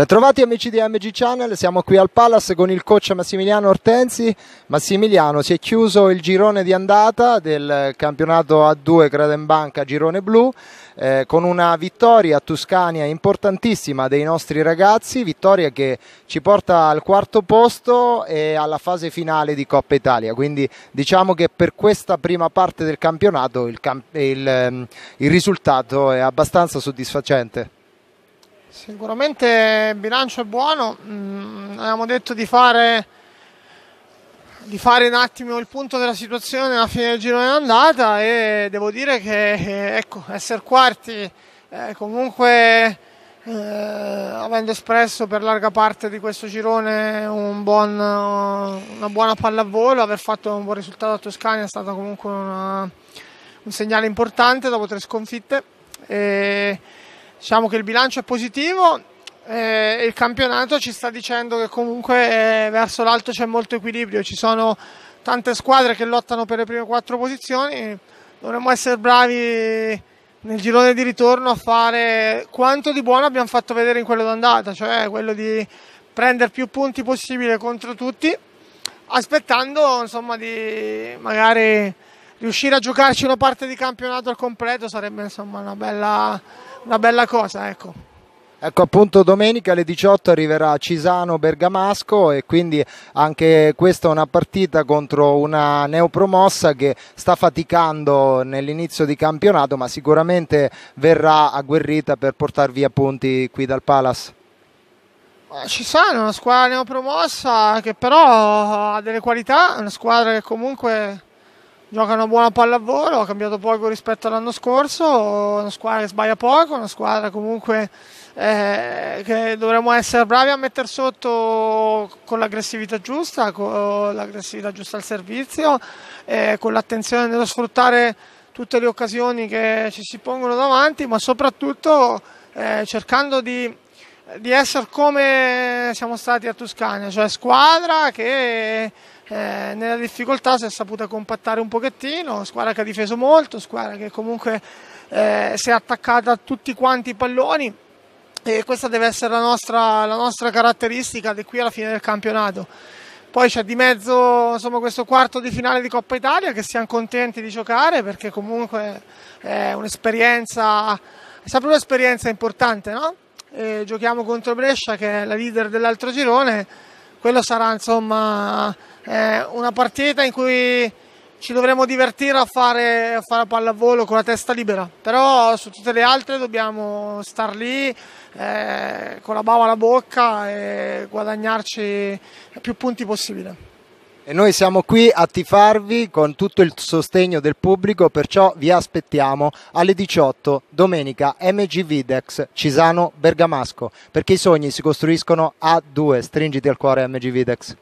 Bentrovati amici di MG Channel, siamo qui al Palace con il coach Massimiliano Ortensi. Massimiliano, si è chiuso il girone di andata del campionato A2 Gradenbanca Girone Blu eh, con una vittoria a Tuscania importantissima dei nostri ragazzi, vittoria che ci porta al quarto posto e alla fase finale di Coppa Italia. Quindi diciamo che per questa prima parte del campionato il, camp il, ehm, il risultato è abbastanza soddisfacente. Sicuramente il bilancio è buono, mm, avevamo detto di fare, di fare un attimo il punto della situazione alla fine del girone andata e devo dire che eh, ecco, essere quarti eh, comunque eh, avendo espresso per larga parte di questo girone un buon, una buona pallavolo, aver fatto un buon risultato a Toscana è stato comunque una, un segnale importante dopo tre sconfitte. E, Diciamo che il bilancio è positivo eh, il campionato ci sta dicendo che comunque eh, verso l'alto c'è molto equilibrio, ci sono tante squadre che lottano per le prime quattro posizioni, dovremmo essere bravi nel girone di ritorno a fare quanto di buono abbiamo fatto vedere in quello d'andata, cioè quello di prendere più punti possibile contro tutti, aspettando insomma di magari riuscire a giocarci una parte di campionato al completo sarebbe insomma una bella, una bella cosa. Ecco. Ecco appunto domenica alle 18 arriverà Cisano Bergamasco e quindi anche questa è una partita contro una neopromossa che sta faticando nell'inizio di campionato ma sicuramente verrà agguerrita per portar via punti qui dal Palace. Cisano è una squadra neopromossa che però ha delle qualità, è una squadra che comunque gioca una buona pallavolo, ha cambiato poco rispetto all'anno scorso, una squadra che sbaglia poco, una squadra comunque eh, che dovremmo essere bravi a mettere sotto con l'aggressività giusta, con l'aggressività giusta al servizio, eh, con l'attenzione nello sfruttare tutte le occasioni che ci si pongono davanti, ma soprattutto eh, cercando di, di essere come siamo stati a Toscana, cioè squadra che eh, nella difficoltà si è saputa compattare un pochettino, squadra che ha difeso molto, squadra che comunque eh, si è attaccata a tutti quanti i palloni e questa deve essere la nostra, la nostra caratteristica di qui alla fine del campionato. Poi c'è di mezzo insomma, questo quarto di finale di Coppa Italia che siamo contenti di giocare perché comunque è eh, un'esperienza, è sempre un'esperienza importante, no? giochiamo contro Brescia che è la leader dell'altro girone quello sarà insomma eh, una partita in cui ci dovremo divertire a fare, a fare pallavolo con la testa libera, però su tutte le altre dobbiamo star lì eh, con la bava alla bocca e guadagnarci più punti possibile. E noi siamo qui a tifarvi con tutto il sostegno del pubblico, perciò vi aspettiamo alle 18 domenica MG Videx Cisano Bergamasco, perché i sogni si costruiscono a due. Stringiti al cuore MG Videx.